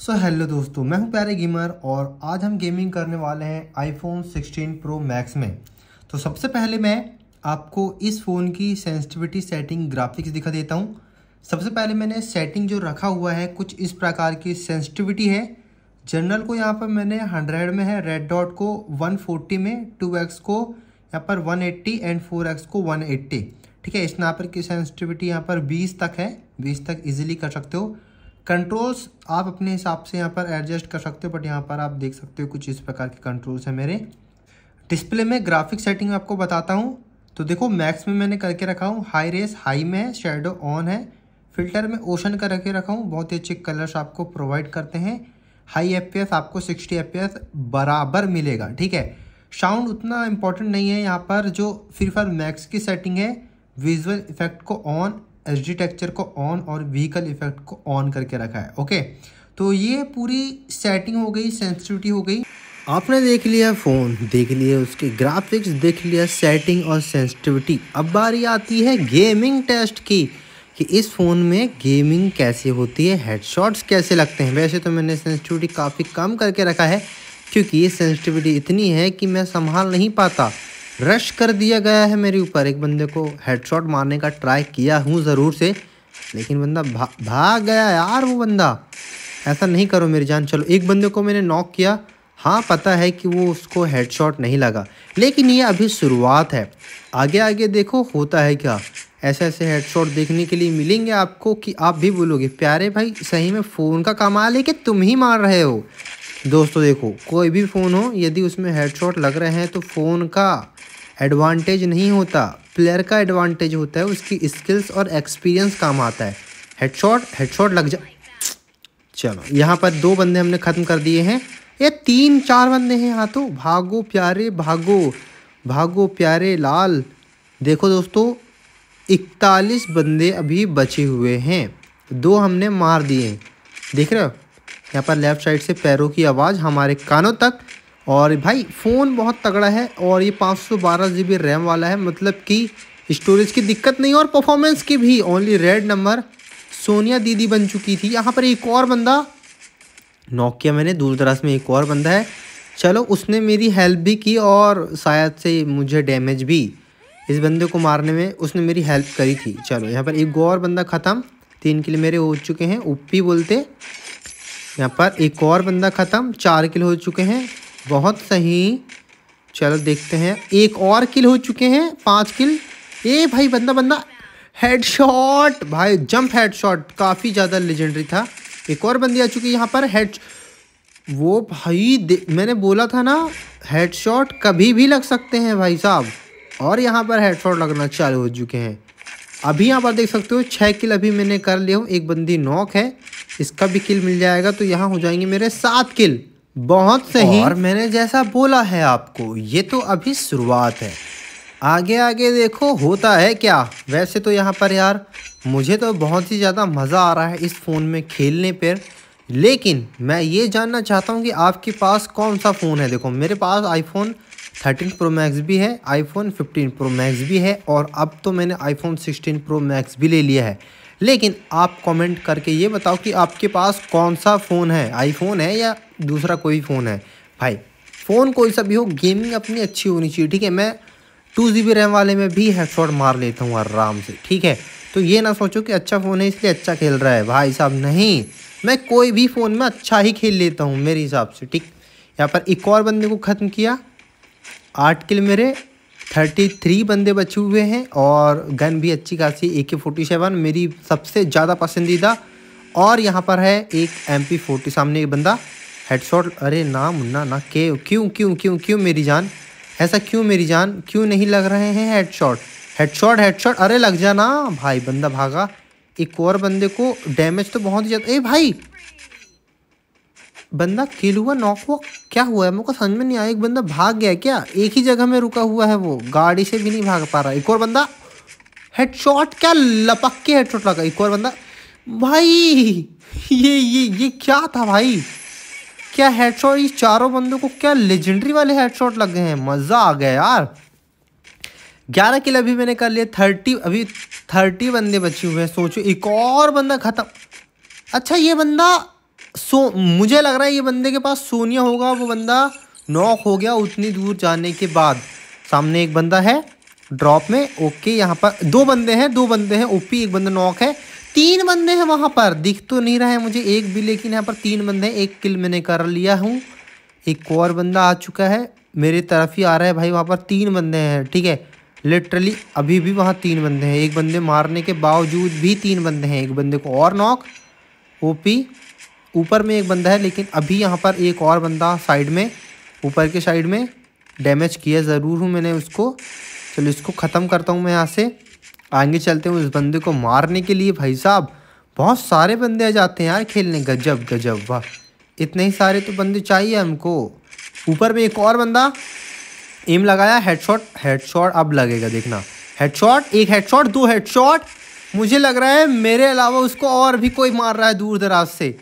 सो so, hello दोस्तों मैं हूं प्यारे गेमर और आज हम गेमिंग करने वाले हैं आईफोन 16 प्रो मैक्स में तो सबसे पहले मैं आपको इस फ़ोन की सेंसिटिविटी सेटिंग ग्राफिक्स दिखा देता हूं सबसे पहले मैंने सेटिंग जो रखा हुआ है कुछ इस प्रकार की सेंसिटिविटी है जनरल को यहाँ पर मैंने हंड्रेड में है रेड डॉट को वन फोर्टी में टू एक्स को यहाँ पर one eighty and four X को वन एट्टी ठीक है इस पर की सेंसिटिविटी यहाँ पर बीस तक है बीस तक ईजिली कर सकते हो कंट्रोल्स आप अपने हिसाब से यहाँ पर एडजस्ट कर सकते हो बट यहाँ पर आप देख सकते हो कुछ इस प्रकार के कंट्रोल्स हैं मेरे डिस्प्ले में ग्राफिक सेटिंग आपको बताता हूँ तो देखो मैक्स में मैंने करके रखा हूँ हाई रेस हाई में है शेडो ऑन है फिल्टर में ओशन का रखे रखा हूँ बहुत ही अच्छे कलर्स आपको प्रोवाइड करते हैं हाई एफ आपको सिक्सटी एफ बराबर मिलेगा ठीक है साउंड उतना इम्पोर्टेंट नहीं है यहाँ पर जो फ्री फायर मैक्स की सेटिंग है विजुअल इफेक्ट को ऑन एच डी टेक्चर को ऑन और व्हीकल इफेक्ट को ऑन करके रखा है ओके तो ये पूरी सेटिंग हो गई सेंसिटिविटी हो गई आपने देख लिया फ़ोन देख लिया उसके ग्राफिक्स देख लिया सेटिंग और सेंसिटिविटी अब बारी आती है गेमिंग टेस्ट की कि इस फ़ोन में गेमिंग कैसे होती है हेडशॉट्स कैसे लगते हैं वैसे तो मैंने सेंसिटिविटी काफ़ी कम करके रखा है क्योंकि ये सेंसिटिविटी इतनी है कि मैं संभाल नहीं पाता रश कर दिया गया है मेरे ऊपर एक बंदे को हेडशॉट मारने का ट्राई किया हूँ ज़रूर से लेकिन बंदा भा, भाग गया यार वो बंदा ऐसा नहीं करो मेरी जान चलो एक बंदे को मैंने नॉक किया हाँ पता है कि वो उसको हेडशॉट नहीं लगा लेकिन ये अभी शुरुआत है आगे आगे देखो होता है क्या ऐसे ऐसे हेडशॉट देखने के लिए मिलेंगे आपको कि आप भी बोलोगे प्यारे भाई सही में फ़ोन का कमाल है कि तुम ही मार रहे हो दोस्तों देखो कोई भी फ़ोन हो यदि उसमें हेडशॉट लग रहे हैं तो फ़ोन का एडवांटेज नहीं होता प्लेयर का एडवांटेज होता है उसकी स्किल्स और एक्सपीरियंस काम आता है हेडशॉट हेडशॉट लग जा चलो यहाँ पर दो बंदे हमने ख़त्म कर दिए हैं ये तीन चार बंदे हैं यहाँ तो भागो प्यारे भागो भागो प्यारे लाल देखो दोस्तों इकतालीस बंदे अभी बचे हुए हैं दो हमने मार दिए देख रहे हो यहाँ पर लेफ़्ट साइड से पैरों की आवाज़ हमारे कानों तक और भाई फ़ोन बहुत तगड़ा है और ये पाँच सौ बारह जी बी रैम वाला है मतलब कि स्टोरेज की दिक्कत नहीं और परफॉर्मेंस की भी ओनली रेड नंबर सोनिया दीदी बन चुकी थी यहाँ पर एक और बंदा नोकिया मैंने दूर दराज में एक और बंदा है चलो उसने मेरी हेल्प भी की और शायद से मुझे डैमेज भी इस बंदे को मारने में उसने मेरी हेल्प करी थी चलो यहाँ पर एक और बंदा ख़त्म तीन किले मेरे हो चुके हैं ओपी बोलते यहाँ पर एक और बंदा ख़त्म चार किल हो चुके हैं बहुत सही चलो देखते हैं एक और किल हो चुके हैं पाँच किल ए भाई बंदा बंदा हेडशॉट भाई जंप हेडशॉट काफ़ी ज़्यादा लेजेंडरी था एक और बंदी आ चुकी है यहाँ पर हेड वो भाई मैंने बोला था ना हेडशॉट कभी भी लग सकते हैं भाई साहब और यहाँ पर हेडशॉट लगना चालू हो चुके हैं अभी यहाँ पर देख सकते हो छः किल अभी मैंने कर लिया हूँ एक बंदी नॉक है इसका भी किल मिल जाएगा तो यहाँ हो जाएंगे मेरे सात किल बहुत सही और मैंने जैसा बोला है आपको ये तो अभी शुरुआत है आगे आगे देखो होता है क्या वैसे तो यहाँ पर यार मुझे तो बहुत ही ज़्यादा मज़ा आ रहा है इस फ़ोन में खेलने पर लेकिन मैं ये जानना चाहता हूँ कि आपके पास कौन सा फ़ोन है देखो मेरे पास आईफोन थर्टीन प्रो मैक्स भी है आईफोन फिफ्टीन प्रो मैक्स भी है और अब तो मैंने आईफोन सिक्सटीन प्रो मैक्स भी ले लिया है लेकिन आप कमेंट करके ये बताओ कि आपके पास कौन सा फ़ोन है आईफोन है या दूसरा कोई फ़ोन है भाई फ़ोन कोई सा भी हो गेमिंग अपनी अच्छी होनी चाहिए ठीक है मैं टू जी बी रैम वाले में भी हेडशॉट मार लेता हूँ आराम से ठीक है तो ये ना सोचो कि अच्छा फ़ोन है इसलिए अच्छा खेल रहा है भाई साहब नहीं मैं कोई भी फ़ोन में अच्छा ही खेल लेता हूँ मेरे हिसाब से ठीक यहाँ पर एक और बंदे को ख़त्म किया आठ किल मेरे थर्टी थ्री बंदे बचे हुए हैं और गन भी अच्छी खासी ए के फोर्टी सेवन मेरी सबसे ज़्यादा पसंदीदा और यहाँ पर है एक एम पी फोर्टी सामने एक बंदा हेडशॉट अरे ना मुन्ना ना के क्यों क्यों क्यों क्यों मेरी जान ऐसा क्यों मेरी जान क्यों नहीं लग रहे हैं हेडशॉट हेडशॉट हेडशॉट अरे लग जा ना भाई बंदा भागा एक और बंदे को डैमेज तो बहुत ही ज़्यादा ए भाई बंदा किल हुआ नॉक हुआ क्या हुआ है मेरे को समझ में नहीं आया एक बंदा भाग गया क्या एक ही जगह में रुका हुआ है वो गाड़ी से भी नहीं भाग पा रहा एक और बंदा हेडशॉट क्या लपक के हेडशॉट लगा एक और बंदा भाई ये ये ये क्या था भाई क्या हेडशॉट इस चारों बंदों को क्या लेजेंडरी वाले हेडशॉट लग गए हैं मज़ा आ गया यार ग्यारह किल अभी मैंने कर लिए थर्टी अभी थर्टी बंदे बचे हुए हैं सोचो एक और बंदा ख़त्म अच्छा ये बंदा सो मुझे लग रहा है ये बंदे के पास सोनिया होगा वो बंदा नॉक हो गया उतनी दूर जाने के बाद सामने एक बंदा है ड्रॉप में ओके यहाँ पर दो बंदे हैं दो बंदे हैं ओपी एक बंदा नॉक है तीन बंदे हैं वहाँ पर दिख तो नहीं रहा है मुझे एक भी लेकिन यहाँ पर तीन बंदे हैं एक किल मैंने कर लिया हूँ एक और बंदा आ चुका है मेरे तरफ ही आ रहा है भाई वहाँ पर तीन बंदे हैं ठीक है लिटरली अभी भी वहाँ तीन बंदे हैं एक बंदे मारने के बावजूद भी तीन बंदे हैं एक बंदे को और नॉक ओपी ऊपर में एक बंदा है लेकिन अभी यहाँ पर एक और बंदा साइड में ऊपर के साइड में डैमेज किया ज़रूर हूँ मैंने उसको चलो इसको ख़त्म करता हूँ मैं यहाँ से आगे चलते हूँ उस बंदे को मारने के लिए भाई साहब बहुत सारे बंदे आ जाते हैं यार खेलने गजब गजब वाह इतने ही सारे तो बंदे चाहिए हमको ऊपर में एक और बंदा एम लगाया हेडशॉट हेडशॉट अब लगेगा देखना हेडशॉट एक हेडशॉट दो हेडशॉट मुझे लग रहा है मेरे अलावा उसको और भी कोई मार रहा है दूर दराज से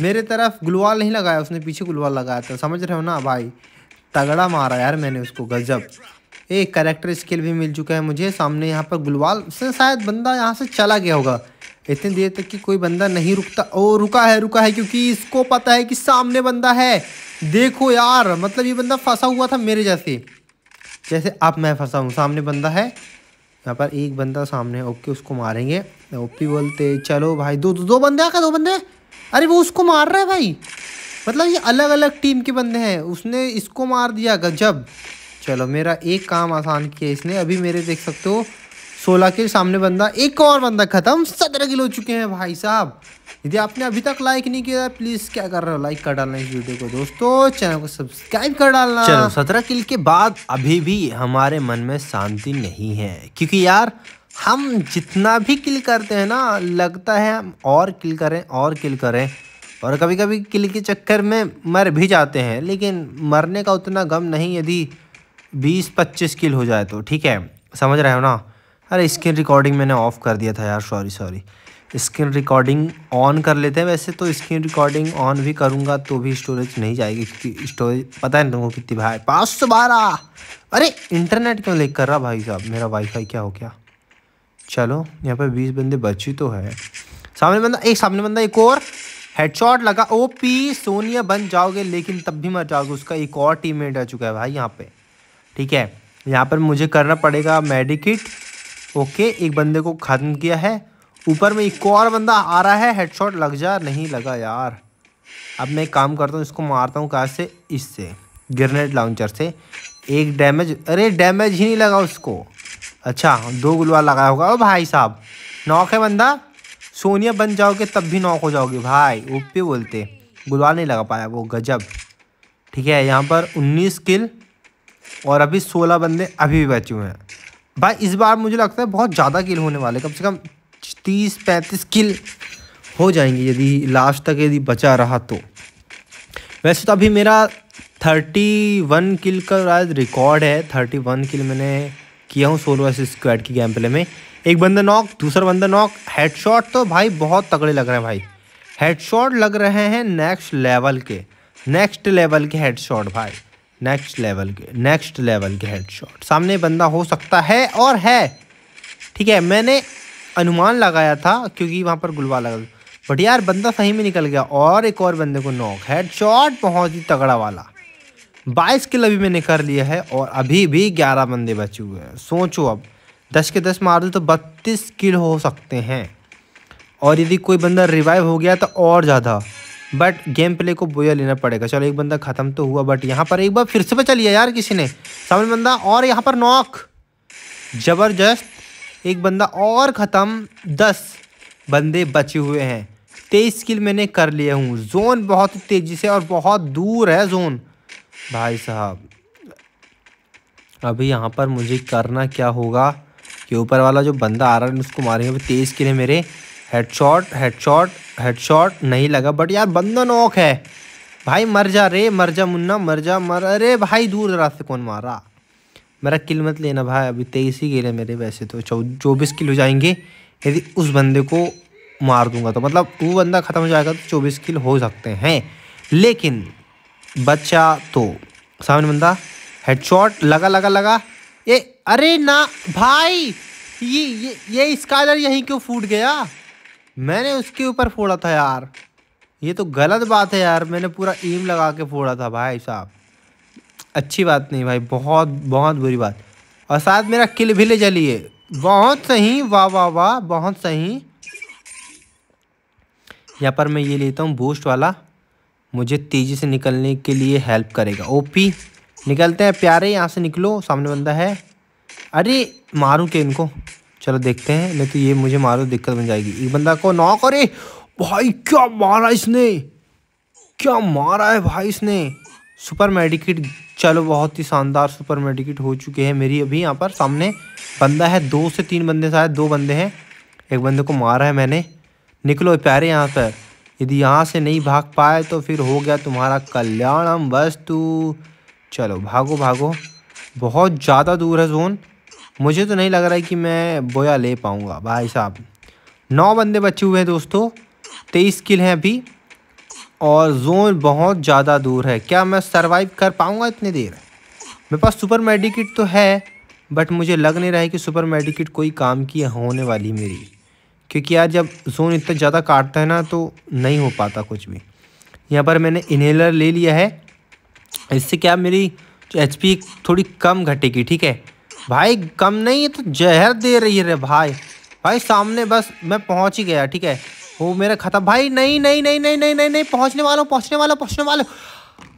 मेरे तरफ गुलवाल नहीं लगाया उसने पीछे गुलवाल लगाया था समझ रहे हो ना भाई तगड़ा मारा यार मैंने उसको गजब एक करेक्टर स्किल भी मिल चुका है मुझे सामने यहाँ पर गुलवाल से शायद बंदा यहाँ से चला गया होगा इतनी देर तक कि कोई बंदा नहीं रुकता ओ रुका है रुका है क्योंकि इसको पता है कि सामने बंदा है देखो यार मतलब ये बंदा फंसा हुआ था मेरे जैसे जैसे अब मैं फंसा हूँ सामने बंदा है यहाँ पर एक बंदा सामने ओके उसको मारेंगे ओपी बोलते चलो भाई दो दो, दो बंदे आ दो बंदे अरे वो उसको मार रहा है भाई मतलब ये अलग अलग टीम के बंदे हैं उसने इसको मार दिया गजब चलो मेरा एक काम आसान किया इसने अभी मेरे देख सकते हो सोलह के सामने बंदा एक और बंदा खत्म सत्रह किलो चुके हैं भाई साहब यदि आपने अभी तक लाइक नहीं किया प्लीज़ क्या कर रहे हो लाइक कर डालना इस वीडियो को दोस्तों चैनल को सब्सक्राइब कर डालना चलो सत्रह किल के बाद अभी भी हमारे मन में शांति नहीं है क्योंकि यार हम जितना भी किल करते हैं ना लगता है हम और किल करें और किल करें और कभी कभी किल के चक्कर में मर भी जाते हैं लेकिन मरने का उतना गम नहीं यदि बीस पच्चीस किल हो जाए तो ठीक है समझ रहे हो ना अरे स्क्रीन रिकॉर्डिंग मैंने ऑफ़ कर दिया था यार sorry sorry screen recording on कर लेते हैं वैसे तो स्क्रीन रिकॉर्डिंग ऑन भी करूँगा तो भी स्टोरेज नहीं जाएगी क्योंकि स्टोरेज पता नहीं तुमको कितनी भाई पाँच सौ बारह अरे इंटरनेट क्यों लेकर कर रहा भाई साहब मेरा वाईफाई क्या हो क्या चलो यहाँ पर बीस बंदे बची तो है सामने बंदा एक सामने बंदा एक और हेडशॉट लगा ओ पी सोनिया बन जाओगे लेकिन तब भी मर जाओगे उसका एक और टीममेट आ चुका है भाई यहाँ पे ठीक है यहाँ पर मुझे करना पड़ेगा मेडिकिट ओके एक बंदे को ख़त्म किया है ऊपर में एक और बंदा आ रहा है हेडशॉट लग जा नहीं लगा यार अब मैं काम करता हूँ इसको मारता हूँ कहाँ से इससे ग्रेनेड लॉन्चर से एक डैमेज अरे डैमेज ही नहीं लगा उसको अच्छा दो गुलवा लगाया होगा ओ भाई साहब नौक है बंदा सोनिया बन जाओगे तब भी नौक हो जाओगे भाई ओपी बोलते गुलवा नहीं लगा पाया वो गजब ठीक है यहाँ पर 19 किल और अभी 16 बंदे अभी भी बचे हुए हैं भाई इस बार मुझे लगता है बहुत ज़्यादा किल होने वाले कम से कम तीस पैंतीस किल हो जाएंगे यदि लास्ट तक यदि बचा रहा तो वैसे तो अभी मेरा थर्टी वन किल का रिकॉर्ड है थर्टी वन किल मैंने किया हूँ सोलो एस स्क्वाड की गेम प्ले में एक बंदा नॉक दूसरा बंदा नॉक हेडशॉट तो भाई बहुत तगड़े लग रहे हैं भाई हेडशॉट लग रहे हैं नेक्स्ट लेवल के नेक्स्ट लेवल के हेडशॉट भाई नेक्स्ट लेवल के नेक्स्ट लेवल के हेडशॉट सामने बंदा हो सकता है और है ठीक है मैंने अनुमान लगाया था क्योंकि वहाँ पर गुलवा लगा बट यार बंदा सही में निकल गया और एक और बंदे को नॉक हेडशॉट बहुत ही तगड़ा वाला बाईस किल अभी मैंने कर लिया है और अभी भी ग्यारह बंदे बचे हुए हैं सोचो अब दस के दस मार दो तो बत्तीस किल हो सकते हैं और यदि कोई बंदा रिवाइव हो गया तो और ज़्यादा बट गेम प्ले को बोया लेना पड़ेगा चलो एक बंदा ख़त्म तो हुआ बट यहाँ पर एक बार फिर से बचा लिया यार किसी ने सामने बंदा और यहाँ पर नॉक ज़बरदस्त एक बंदा और ख़त्म दस बंदे बचे हुए हैं तेईस किल मैंने कर लिए हूँ जोन बहुत तेज़ी से और बहुत दूर है जोन भाई साहब अभी यहाँ पर मुझे करना क्या होगा कि ऊपर वाला जो बंदा आ रहा है उसको मारेंगे अभी तेज़ लिए मेरे हेडशॉट हेडशॉट हेडशॉट नहीं लगा बट यार बंदा नोक है भाई मर जा रे मर जा मुन्ना मर जा मर अरे भाई दूर दराज से कौन मारा मेरा किल मत लेना भाई अभी तेईस ही गिर है मेरे वैसे तो चौ चौबीस किल हो जाएंगे यदि उस बंदे को मार दूंगा तो मतलब वो बंदा ख़त्म हो जाएगा तो चौबीस किल हो सकते हैं लेकिन बचा तो सामने बंदा हेडशॉट लगा लगा लगा ये अरे ना भाई ये ये ये स्कालर यहीं क्यों फूट गया मैंने उसके ऊपर फोड़ा था यार ये तो गलत बात है यार मैंने पूरा ईम लगा के फोड़ा था भाई साहब अच्छी बात नहीं भाई बहुत बहुत बुरी बात और साथ मेरा किल भी ले चलिए बहुत सही वाह वाह वाह बहुत सही यहाँ पर मैं ये लेता हूँ बूस्ट वाला मुझे तेज़ी से निकलने के लिए हेल्प करेगा ओपी निकलते हैं प्यारे यहाँ से निकलो सामने बंदा है अरे मारूँ के इनको चलो देखते हैं नहीं तो ये मुझे मारो दिक्कत बन जाएगी एक बंदा को नॉक अरे भाई क्या मारा इसने क्या मारा है भाई इसने सुपर मेडिकेट चलो बहुत ही शानदार सुपर मेडिकेट हो चुके हैं मेरी अभी यहाँ पर सामने बंदा है दो से तीन बंदे शायद दो बंदे हैं एक बंदे को मारा है मैंने निकलो प्यारे यहाँ पर यदि यहाँ से नहीं भाग पाए तो फिर हो गया तुम्हारा कल्याणम वस्तु चलो भागो भागो बहुत ज़्यादा दूर है जोन मुझे तो नहीं लग रहा है कि मैं बोया ले पाऊँगा भाई साहब नौ बंदे बचे हुए हैं दोस्तों तेईस किल हैं अभी और जोन बहुत ज़्यादा दूर है क्या मैं सरवाइव कर पाऊँगा इतनी देर मेरे पास सुपर मेडिकट तो है बट मुझे लग नहीं रहा है कि सुपर मेडिकट कोई काम की होने वाली मेरी क्योंकि यार जब जोन इतना ज़्यादा काटता है ना तो नहीं हो पाता कुछ भी यहाँ पर मैंने इन्हेलर ले लिया है इससे क्या मेरी एच थोड़ी कम घटेगी ठीक है भाई कम नहीं है तो जहर दे रही है रे भाई भाई सामने बस मैं पहुंच ही गया ठीक है वो मेरा खत्म भाई नहीं नहीं नहीं नहीं नहीं नहीं नहीं पहुँचने वाला पहुँचने वाला पहुँचने वाला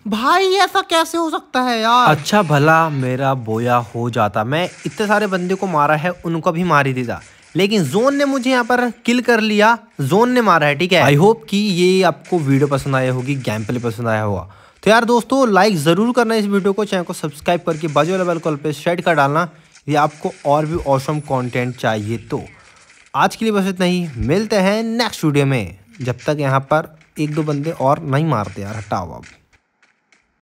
भाई ऐसा कैसे हो सकता है यार अच्छा भला मेरा बोया हो जाता मैं इतने सारे बंदे को मारा है उनको भी मार ही देता लेकिन जोन ने मुझे यहाँ पर किल कर लिया जोन ने मारा है ठीक है आई होप कि ये आपको वीडियो पसंद आया होगी गैम प्ले पसंद आया होगा तो यार दोस्तों लाइक ज़रूर करना इस वीडियो को चैनल को सब्सक्राइब करके बाजू वाले बेल कॉल पर शेड कर डालना ये आपको और भी औसम कॉन्टेंट चाहिए तो आज के लिए बस इतना ही मिलते हैं नेक्स्ट वीडियो में जब तक यहाँ पर एक दो बंदे और नहीं मारते यार हटाओ अब